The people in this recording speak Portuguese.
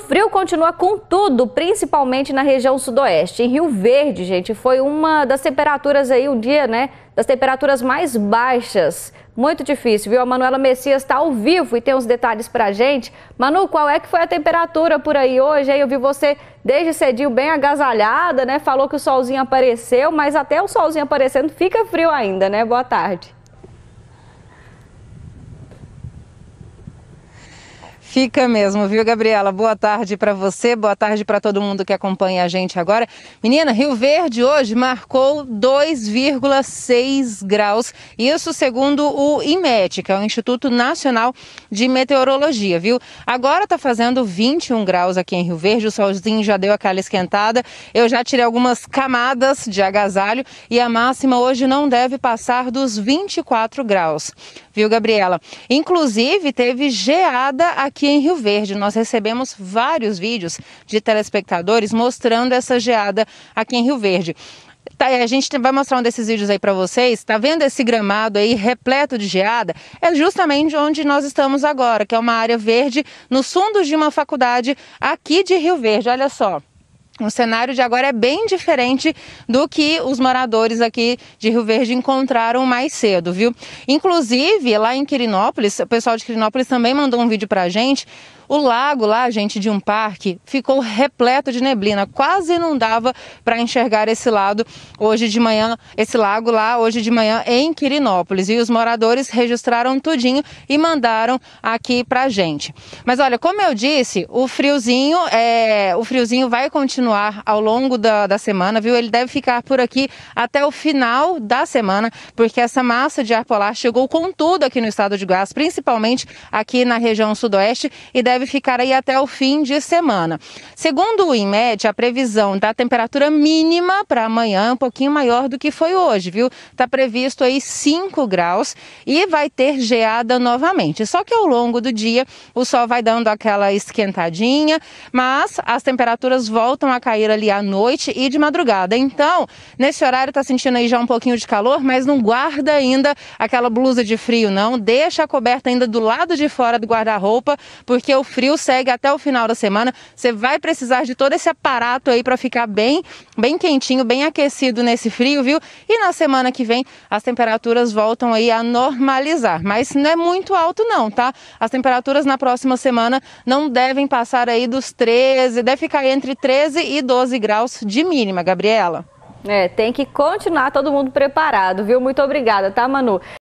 frio continua com tudo, principalmente na região sudoeste. Em Rio Verde, gente, foi uma das temperaturas aí, o um dia, né? Das temperaturas mais baixas. Muito difícil, viu? A Manuela Messias está ao vivo e tem os detalhes pra gente. Manu, qual é que foi a temperatura por aí hoje? eu vi você desde cedinho bem agasalhada, né? Falou que o solzinho apareceu, mas até o solzinho aparecendo fica frio ainda, né? Boa tarde. Fica mesmo, viu, Gabriela? Boa tarde para você, boa tarde para todo mundo que acompanha a gente agora. Menina, Rio Verde hoje marcou 2,6 graus, isso segundo o IMET, que é o Instituto Nacional de Meteorologia, viu? Agora tá fazendo 21 graus aqui em Rio Verde, o solzinho já deu aquela esquentada, eu já tirei algumas camadas de agasalho e a máxima hoje não deve passar dos 24 graus, viu, Gabriela? Inclusive, teve geada aqui aqui em Rio Verde. Nós recebemos vários vídeos de telespectadores mostrando essa geada aqui em Rio Verde. Tá, a gente vai mostrar um desses vídeos aí para vocês. Tá vendo esse gramado aí repleto de geada? É justamente onde nós estamos agora, que é uma área verde nos fundos de uma faculdade aqui de Rio Verde. Olha só. O cenário de agora é bem diferente do que os moradores aqui de Rio Verde encontraram mais cedo, viu? Inclusive, lá em Quirinópolis, o pessoal de Quirinópolis também mandou um vídeo pra gente. O lago lá, gente, de um parque ficou repleto de neblina, quase não dava para enxergar esse lado hoje de manhã, esse lago lá hoje de manhã em Quirinópolis. E os moradores registraram tudinho e mandaram aqui pra gente. Mas olha, como eu disse, o friozinho, é, o friozinho vai continuar continuar ao longo da, da semana, viu? Ele deve ficar por aqui até o final da semana, porque essa massa de ar polar chegou com tudo aqui no estado de Goiás, principalmente aqui na região sudoeste, e deve ficar aí até o fim de semana. Segundo o IMED, a previsão da temperatura mínima para amanhã é um pouquinho maior do que foi hoje, viu? Está previsto aí 5 graus e vai ter geada novamente. Só que ao longo do dia o sol vai dando aquela esquentadinha, mas as temperaturas voltam a cair ali à noite e de madrugada. Então, nesse horário tá sentindo aí já um pouquinho de calor, mas não guarda ainda aquela blusa de frio, não. Deixa a coberta ainda do lado de fora do guarda-roupa, porque o frio segue até o final da semana. Você vai precisar de todo esse aparato aí para ficar bem, bem quentinho, bem aquecido nesse frio, viu? E na semana que vem as temperaturas voltam aí a normalizar, mas não é muito alto não, tá? As temperaturas na próxima semana não devem passar aí dos 13, deve ficar entre 13 e 12 graus de mínima, Gabriela. É, tem que continuar todo mundo preparado, viu? Muito obrigada, tá, Manu?